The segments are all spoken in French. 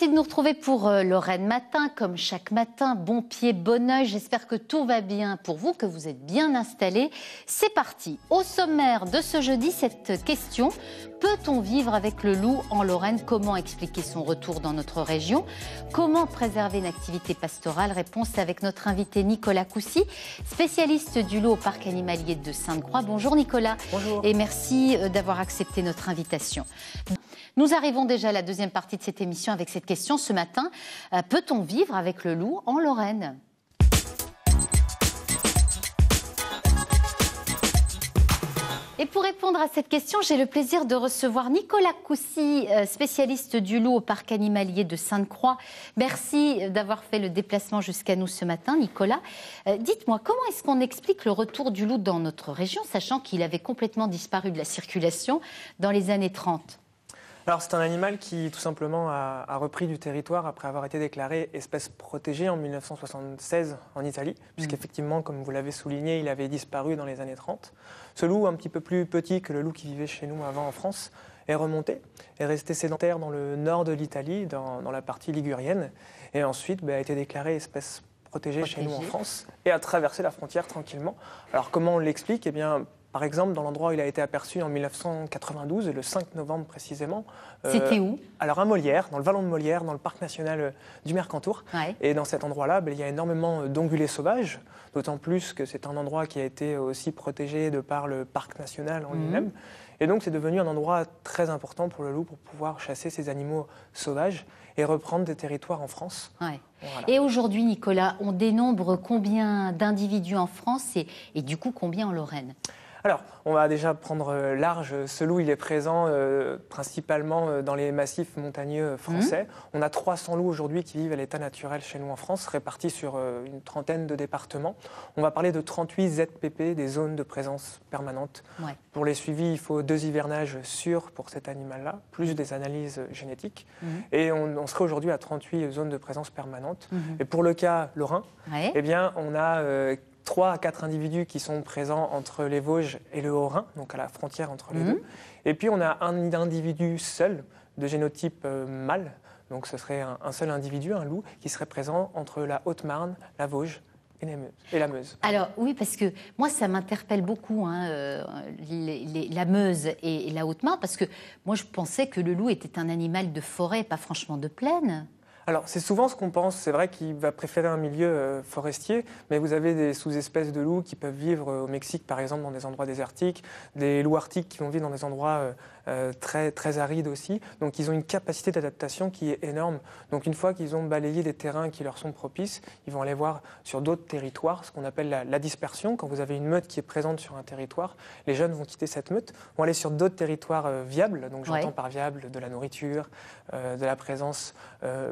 Merci de nous retrouver pour euh, Lorraine Matin. Comme chaque matin, bon pied, bon oeil. J'espère que tout va bien pour vous, que vous êtes bien installés. C'est parti. Au sommaire de ce jeudi, cette question. Peut-on vivre avec le loup en Lorraine Comment expliquer son retour dans notre région Comment préserver une activité pastorale Réponse avec notre invité Nicolas Coussy, spécialiste du loup au parc animalier de Sainte-Croix. Bonjour Nicolas. Bonjour. Et merci euh, d'avoir accepté notre invitation. Nous arrivons déjà à la deuxième partie de cette émission avec cette question ce matin. Euh, peut-on vivre avec le loup en Lorraine Et pour répondre à cette question, j'ai le plaisir de recevoir Nicolas Coussy, euh, spécialiste du loup au parc animalier de Sainte-Croix. Merci euh, d'avoir fait le déplacement jusqu'à nous ce matin, Nicolas. Dites-moi, comment est-ce qu'on explique le retour du loup dans notre région, sachant qu'il avait complètement disparu de la circulation dans les années 30 alors c'est un animal qui tout simplement a, repris du territoire après avoir été déclaré espèce protégée en 1976 en Italie, mm. puisqu'effectivement, comme vous l'avez souligné, il avait disparu dans les années 30. Ce loup, un petit peu plus petit que le loup qui vivait chez nous avant en France, est remonté, est resté sédentaire dans le nord de l'Italie, dans, la partie ligurienne, et ensuite bah, a été déclaré espèce protégée, chez nous en France, et a traversé la frontière tranquillement. Alors comment on l'explique Eh bien par exemple, dans l'endroit où il a été aperçu en 1992, le 5 novembre précisément. Euh, C'était où Alors à Molière, dans le vallon de Molière, dans le parc national euh, du Mercantour. Et dans cet endroit-là, ben, il y a énormément euh, d'ongulés sauvages, d'autant plus que c'est un endroit qui a été aussi protégé de par le parc national en mmh. lui-même. Et donc c'est devenu un endroit très important pour le loup pour pouvoir chasser ces animaux sauvages et reprendre des territoires en France. Et aujourd'hui, Nicolas, on dénombre combien d'individus en France et, et du coup combien en Lorraine alors, on va déjà prendre euh, large. Ce euh, loup, il est présent euh, principalement dans les massifs montagneux français. Mhm. On a 300 loups aujourd'hui qui vivent à l'état naturel chez nous en France, répartis sur une trentaine de départements. On va parler de 38 ZPP, des zones de présence permanente. Pour les suivis, il faut deux hivernages sûrs pour cet animal-là, plus des analyses génétiques. Mhm. Et on, serait aujourd'hui à 38 zones de présence permanente. Mhm. Et pour le cas lorrain, eh bien, on a 3 à 4 individus qui sont présents entre les Vosges et le Haut-Rhin, donc à la frontière entre les mhm. deux. Et puis on a un individu seul de génotype euh, mâle, donc ce serait un, seul individu, un loup, qui serait présent entre la Haute-Marne, la Vosge Et la, Meuse, Alors oui, parce que moi, ça m'interpelle beaucoup, hein, euh, la Meuse et la Haute-Marne, parce que moi, je pensais que le loup était un animal de forêt, pas franchement de plaine. Alors, c'est souvent ce qu'on pense. C'est vrai qu'il va préférer un milieu euh, forestier, mais vous avez des sous-espèces de loups qui peuvent vivre euh, au Mexique, par exemple, dans des endroits désertiques, des loups arctiques qui vont vivre dans des endroits euh, très, très arides aussi. Donc, ils ont une capacité d'adaptation qui est énorme. Donc, une fois qu'ils ont balayé des terrains qui leur sont propices, ils vont aller voir sur d'autres territoires ce qu'on appelle la, dispersion. Quand vous avez une meute qui est présente sur un territoire, les jeunes vont quitter cette meute, vont aller sur d'autres territoires viables. Donc, j'entends par viable de la nourriture, de la présence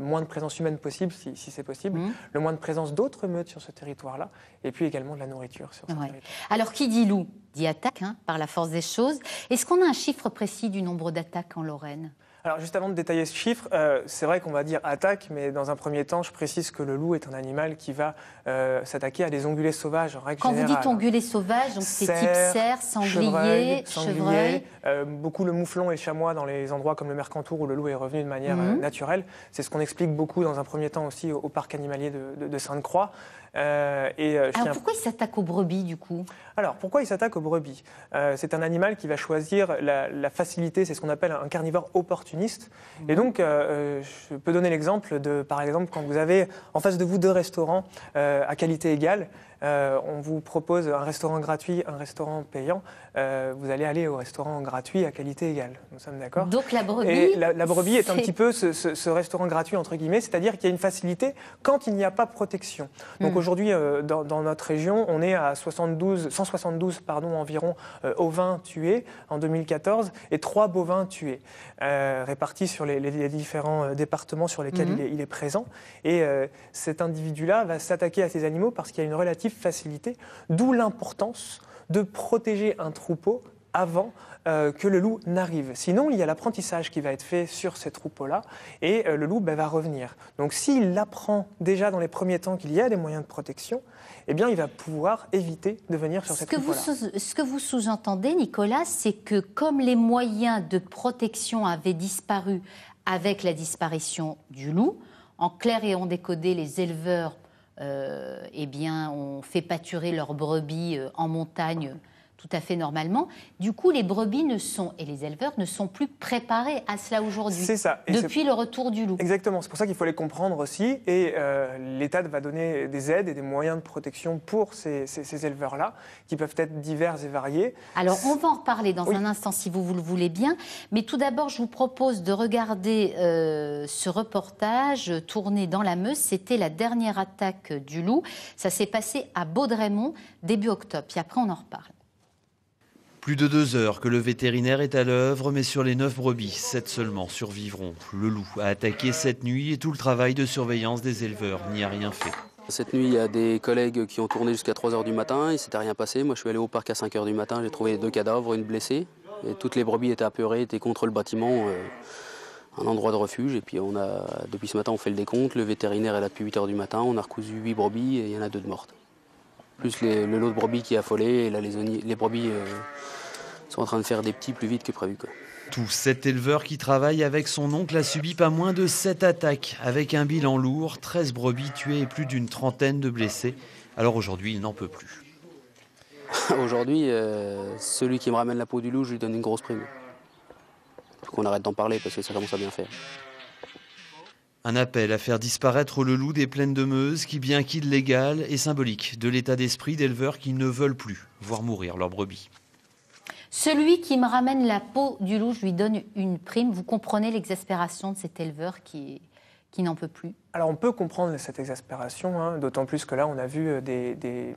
moins moins de présence humaine possible, si, c'est possible, mmh. le moins de présence d'autres meutes sur ce territoire-là, et puis également de la nourriture sur ce territoire. Alors, qui dit loup dit attaque, hein, par la force des choses. Est-ce qu'on a un chiffre précis du nombre d'attaques en Lorraine alors juste avant de détailler ce chiffre, euh, c'est vrai qu'on va dire attaque, mais dans un premier temps, je précise que le loup est un animal qui va euh, s'attaquer à des ongulés sauvages Quand vous dites ongulés sauvages, donc c'est type cerf, sanglier, chevreuil. Euh, beaucoup le mouflon et chamois dans les endroits comme le Mercantour où le loup est revenu de manière mhm. naturelle. C'est ce qu'on explique beaucoup dans un premier temps aussi au, parc animalier de Sainte-Croix. Euh, euh, Alors pourquoi il s'attaque aux brebis du coup Alors pourquoi il s'attaque aux brebis euh, C'est un animal qui va choisir la, facilité, c'est ce qu'on appelle un carnivore opportuniste. Et mhm. donc je peux donner l'exemple de, par exemple, quand vous avez en face de vous deux restaurants à qualité égale, euh, on vous propose un restaurant gratuit, un restaurant payant. Euh, vous allez aller au restaurant gratuit à qualité égale. Nous sommes d'accord Donc la brebis. la, brebis est, un petit peu ce, restaurant gratuit, entre guillemets, c'est-à-dire qu'il y a une facilité quand il n'y a pas protection. Donc hmm. aujourd'hui, euh, dans, notre région, on est à 72, 172 pardon, environ ovins tués en 2014 et 3 bovins tués, répartis sur les, différents départements sur lesquels hmm. il, est, il, est, présent. Et cet individu-là va s'attaquer à ces animaux parce qu'il y a une relative facilité, d'où l'importance de protéger un troupeau avant euh, que le loup n'arrive. Sinon, il y a l'apprentissage qui va être fait sur ces troupeaux-là et euh, le loup ben, va revenir. Donc s'il apprend déjà dans les premiers temps qu'il y a des moyens de protection, eh bien, il va pouvoir éviter de venir sur ces ce troupeaux-là. Ce que vous sous-entendez, Nicolas, c'est que comme les moyens de protection avaient disparu avec la disparition du loup, en clair et en décodé, les éleveurs euh, eh bien, on fait pâturer leurs brebis euh, en montagne tout à fait normalement. Du coup, les brebis ne sont, et les éleveurs ne sont plus préparés à cela aujourd'hui. C'est ça. depuis le retour du loup. Exactement. C'est pour ça qu'il faut les comprendre aussi. Et euh, l'État va donner des aides et des moyens de protection pour ces, éleveurs-là, qui peuvent être divers et variés. Alors, on va en reparler dans un instant, si vous, le voulez bien. Mais tout d'abord, je vous propose de regarder euh, ce reportage tourné dans la Meuse. C'était la dernière attaque du loup. Ça s'est passé à Baudremont, début octobre. Puis après, on en reparle. Plus de deux heures que le vétérinaire est à l'œuvre, mais sur les neuf brebis, sept seulement survivront. Le loup a attaqué cette nuit et tout le travail de surveillance des éleveurs n'y a rien fait. Cette nuit, il y a des collègues qui ont tourné jusqu'à 3h du matin, il ne s'était rien passé. Moi, je suis allé au parc à 5h du matin, j'ai trouvé deux cadavres, une blessée. toutes les brebis étaient apeurées, étaient contre le bâtiment, euh, un endroit de refuge. Et puis, on a, depuis ce matin, on fait le décompte. Le vétérinaire est là depuis 8h du matin, on a recousu 8 brebis et il y en a deux de mortes plus le lot de brebis qui est affolé. Et là, les, brebis euh, sont en train de faire des petits plus vite que prévu. Tout cet éleveur qui travaille avec son oncle a subi pas moins de 7 attaques, avec un bilan lourd, 13 brebis tuées et plus d'une trentaine de blessés. Alors aujourd'hui, il n'en peut plus. aujourd'hui, euh, celui qui me ramène la peau du loup, je lui donne une grosse prime. Faut qu'on arrête d'en parler parce que ça commence à bien faire. Un appel à faire disparaître le loup des plaines de Meuse qui, bien qu'illégal, est symbolique de l'état d'esprit d'éleveurs qui ne veulent plus voir mourir leurs brebis. Celui qui me ramène la peau du loup, je lui donne une prime. Vous comprenez l'exaspération de cet éleveur qui qui n'en peut plus Alors on peut comprendre cette exaspération, hein, d'autant plus que là on a vu euh, des,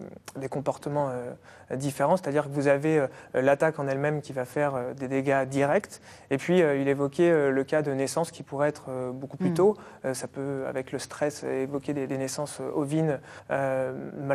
comportements euh, différents, c'est-à-dire que vous avez euh, l'attaque en elle-même qui va faire des dégâts directs, et puis il évoquait le cas de naissance qui pourrait être beaucoup plus mm. tôt, ça peut avec le stress évoquer des, naissances ovines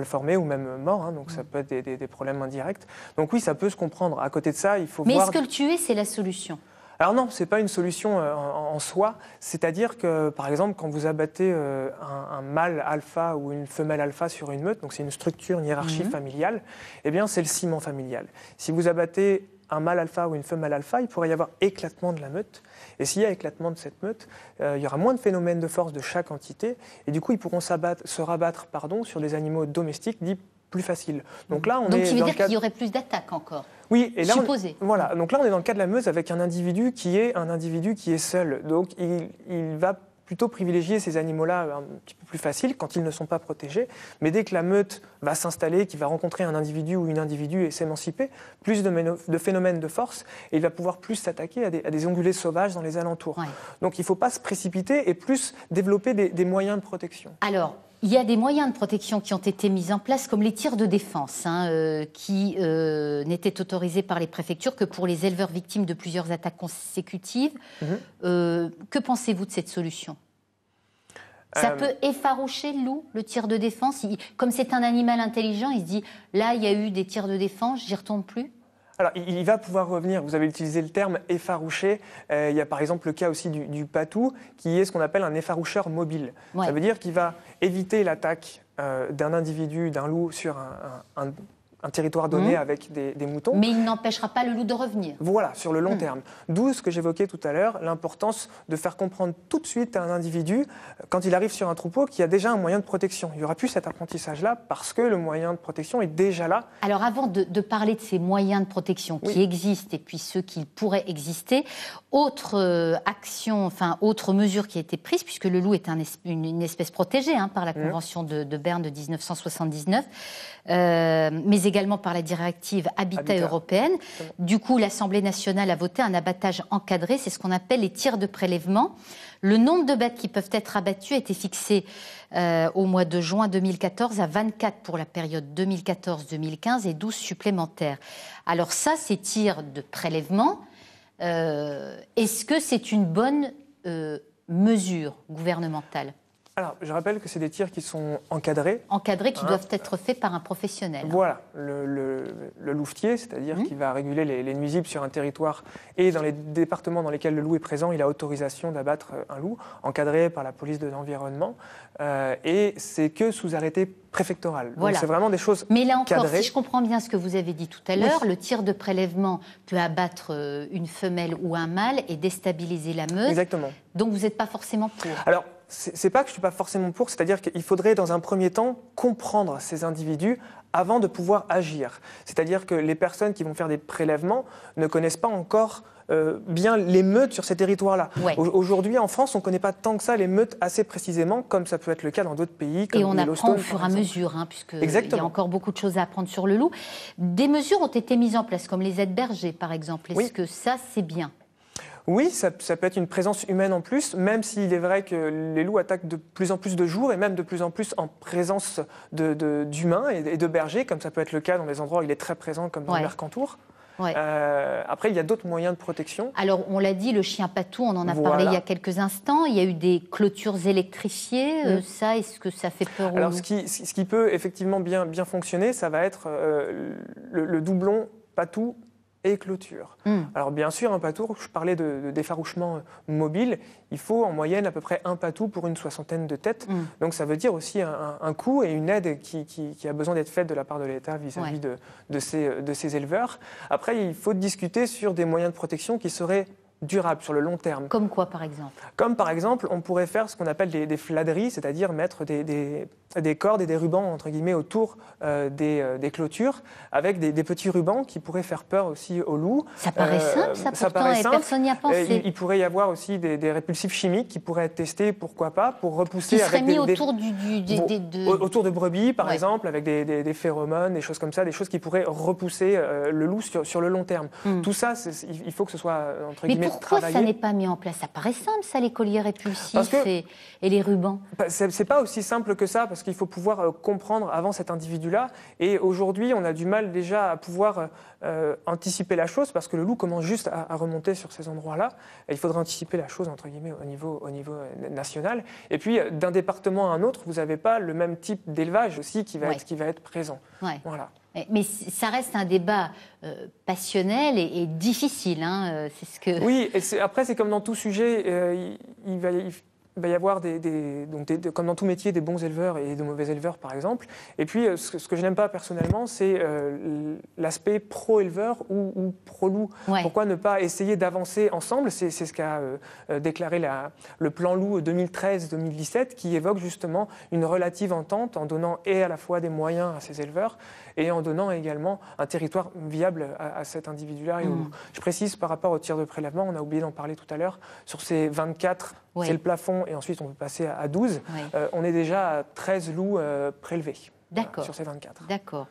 formées ou même mortes, hein. donc ça mm. peut être des, problèmes indirects. Donc oui, ça peut se comprendre. À côté de ça, il faut... Mais est-ce que le tuer, c'est la solution alors non, ce n'est pas une solution euh, en soi. C'est-à-dire que, par exemple, quand vous abattez euh, un, mâle alpha ou une femelle alpha sur une meute, donc c'est une structure, une hiérarchie mhm. familiale, eh bien c'est le ciment familial. Si vous abattez un mâle alpha ou une femelle alpha, il pourrait y avoir éclatement de la meute. Et s'il y a éclatement de cette meute, euh, il y aura moins de phénomènes de force de chaque entité. Et du coup, ils pourront se rabattre pardon, sur des animaux domestiques dits plus facile. Donc mm. là, on est. dans aurait plus d'attaques encore oui, et là, voilà. Donc là, on est dans le cas de la Meuse avec un individu qui est un individu qui est seul. Donc il, va plutôt privilégier ces animaux-là un petit peu plus facile quand ils ne sont pas protégés. Mais dès que la meute va s'installer, qu'il va rencontrer un individu ou une individu et s'émanciper, plus de, phénomènes de force et il va pouvoir plus s'attaquer à, des, ongulés sauvages dans les alentours. Donc il ne faut pas se précipiter et plus développer des, des moyens de protection. Alors, il y a des moyens de protection qui ont été mis en place, comme les tirs de défense, hein, euh, qui euh, n'étaient autorisés par les préfectures que pour les éleveurs victimes de plusieurs attaques consécutives. Mhm. Euh, que pensez-vous de cette solution ça peut effaroucher le loup, le tir de défense. comme c'est un animal intelligent, il se dit là, il y a eu des tirs de défense, j'y retombe plus alors, il va pouvoir revenir. Vous avez utilisé le terme effarouché. Euh, il y a par exemple le cas aussi du, patou, qui est ce qu'on appelle un effaroucheur mobile. Ça veut dire qu'il va éviter l'attaque euh, d'un individu, d'un loup sur un, un territoire donné mmh. avec des, moutons. Mais il n'empêchera pas le loup de revenir. Voilà, sur le long mmh. terme. D'où ce que j'évoquais tout à l'heure, l'importance de faire comprendre tout de suite à un individu, euh, quand il arrive sur un troupeau, qu'il y a déjà un moyen de protection. Il n'y aura plus cet apprentissage-là parce que le moyen de protection est déjà là. Alors avant de, parler de ces moyens de protection qui existent et puis ceux qui pourraient exister, autre euh, action, enfin autre mesure qui a été prise, puisque le loup est une, espèce protégée hein, par la mmh. Convention de, Berne de 1979, euh, mais également par la directive Habitat, européenne. Du coup, l'Assemblée nationale a voté un abattage encadré, c'est ce qu'on appelle les tirs de prélèvement. Le nombre de bêtes qui peuvent être abattues a été fixé euh, au mois de juin 2014 à 24 pour la période 2014-2015 et 12 supplémentaires. Alors ça, ces tirs de prélèvement, euh, est-ce que c'est une bonne euh, mesure gouvernementale alors, je rappelle que c'est des tirs qui sont encadrés. Encadrés, qui hein doivent être faits par un professionnel. Voilà, le, le, louvetier, c'est-à-dire qui va réguler les, nuisibles sur un territoire et dans les départements dans lesquels le loup est présent, il a autorisation d'abattre euh, un loup, encadré par la police de l'environnement. Euh, et c'est que sous arrêté préfectoral. Voilà. Donc c'est vraiment des choses. Mais là encore, si je comprends bien ce que vous avez dit tout à l'heure, le tir de prélèvement peut abattre euh, une femelle ou un mâle et déstabiliser la meute. Exactement. Donc vous n'êtes pas forcément pour. Alors, c'est pas que je suis pas forcément pour, c'est-à-dire qu'il faudrait dans un premier temps comprendre ces individus avant de pouvoir agir. C'est-à-dire que les personnes qui vont faire des prélèvements ne connaissent pas encore euh, bien les meutes sur ces territoires-là. Aujourd'hui, en France, on ne connaît pas tant que ça les meutes assez précisément, comme ça peut être le cas dans d'autres pays. Comme et on apprend au fur et à mesure, hein, puisqu'il y a encore beaucoup de choses à apprendre sur le loup. Des mesures ont été mises en place, comme les aides bergers, par exemple. Est-ce que ça, c'est bien oui, ça, peut être une présence humaine en plus, même s'il est vrai que les loups attaquent de plus en plus de jours et même de plus en plus en présence d'humains et, de bergers, comme ça peut être le cas dans les endroits où il est très présent, comme dans le Mercantour. Euh, après, il y a d'autres moyens de protection. Alors, on l'a dit, le chien patou, on en a parlé il y a quelques instants. Il y a eu des clôtures électrifiées. Euh, mm. ça, est-ce que ça fait peur Alors, ce qui, ce qui peut effectivement bien, fonctionner, ça va être euh, le, le doublon patou et clôture. Hmm. Alors bien sûr, un patou, je parlais de, d'effarouchement euh, mobile, il faut en moyenne à peu près un patou pour une soixantaine de têtes. Hmm. Donc ça veut dire aussi un, un, coût et une aide qui, a besoin d'être faite de la part de l'État vis-à-vis de, de, ces, euh, de ces éleveurs. Après, il faut discuter sur des moyens de protection qui seraient durable sur le long terme. Comme quoi, par exemple Comme par exemple, on pourrait faire ce qu'on appelle des, fladeries, c'est-à-dire mettre des, des, cordes et des rubans, entre guillemets, autour euh, euh, des, clôtures, avec des, petits rubans qui pourraient faire peur aussi aux loups. Ça paraît euh, simple, ça, pourtant, et personne n'y a pensé. Il, pourrait y avoir aussi des, répulsifs chimiques qui pourraient être testés, pourquoi pas, pour repousser... Qui mis autour, du, de... autour de brebis, par exemple, avec des, phéromones, des choses comme ça, des choses qui pourraient repousser le loup sur, le long terme. Hmm. Tout ça, il faut que ce soit, entre guillemets, pourquoi ça n'est pas mis en place Ça paraît simple, ça, les colliers répulsifs et, les rubans. Bah, c'est pas aussi simple que ça, parce qu'il faut pouvoir euh, comprendre avant cet individu-là. Et aujourd'hui, on a du mal déjà à pouvoir euh, anticiper la chose, parce que le loup commence juste à, remonter sur ces endroits-là. Il faudrait anticiper la chose, entre guillemets, au niveau, au niveau euh, national. Et puis, d'un département à un autre, vous n'avez pas le même type d'élevage aussi qui va, être, qui va être présent. Voilà. Mais ça reste un débat euh, passionnel et, difficile. Hein, euh, c'est ce que... Oui, après, c'est comme dans tout sujet, euh, il, va, il va y avoir, des, donc comme dans tout métier, des bons éleveurs et de mauvais éleveurs, par exemple. Et puis, euh, ce, que, je n'aime pas personnellement, c'est euh, l'aspect pro-éleveur ou, pro-loup. Pourquoi ne pas essayer d'avancer ensemble C'est ce qu'a euh, déclaré le plan loup 2013-2017, qui évoque justement une relative entente en donnant et à la fois des moyens à ces éleveurs et en donnant également un territoire viable à, cet individu-là. Mmh. Je précise par rapport au tir de prélèvement, on a oublié d'en parler tout à l'heure, sur ces 24 c'est le plafond, et ensuite on peut passer à 12, euh, on est déjà à 13 loups euh, prélevés euh, sur ces 24. D'accord.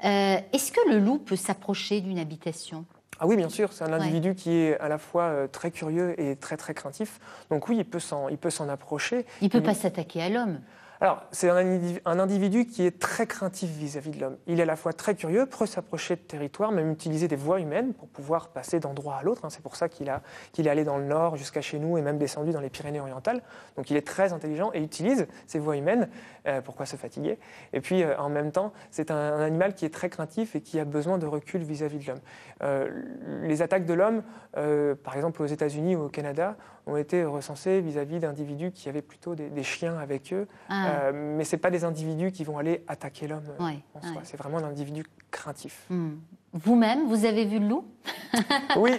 Est-ce que le loup peut s'approcher d'une habitation ah oui, bien sûr, c'est un individu qui est à la fois très curieux et très très craintif. Donc oui, il peut s'en approcher. Il ne peut mm. pas s'attaquer à l'homme. Alors, c'est un, individu qui est très craintif vis-à-vis de l'homme. Il est à la fois très curieux, peut s'approcher de territoire, même utiliser des voies humaines pour pouvoir passer d'endroit à l'autre. Hein. C'est pour ça qu'il est allé dans le nord jusqu'à chez nous et même descendu dans les Pyrénées-Orientales. Donc, il est très intelligent et utilise ses voies humaines. Euh, pourquoi se fatiguer Et puis, euh, en même temps, c'est un, animal qui est très craintif et qui a besoin de recul vis-à-vis de l'homme. Euh, les attaques de l'homme, par exemple aux États-Unis ou au Canada, ont été recensés vis-à-vis d'individus qui avaient plutôt des, chiens avec eux. Ah. Euh, mais ce pas des individus qui vont aller attaquer l'homme en soi. C'est vraiment un individu craintif. Hmm. Vous-même, vous avez vu le loup oui.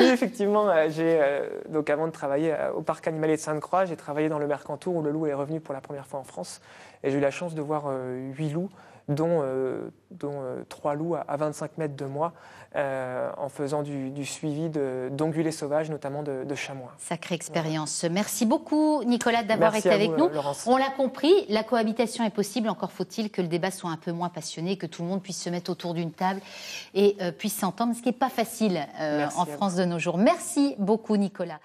effectivement. Euh, j'ai, euh, donc avant de travailler au parc animalier de Sainte-Croix, j'ai travaillé dans le Mercantour où le loup est revenu pour la première fois en France. Et j'ai eu la chance de voir huit loups dont, euh, dont euh, trois loups à, 25 mètres de moi, euh, en faisant du, suivi d'ongulés sauvages, notamment de, chamois. Sacrée expérience. Merci beaucoup, Nicolas, d'avoir été avec nous. On l'a compris, la cohabitation est possible, encore faut-il que le débat soit un peu moins passionné, que tout le monde puisse se mettre autour d'une table et puisse s'entendre, ce qui n'est pas facile en France de nos jours. Merci beaucoup, Nicolas.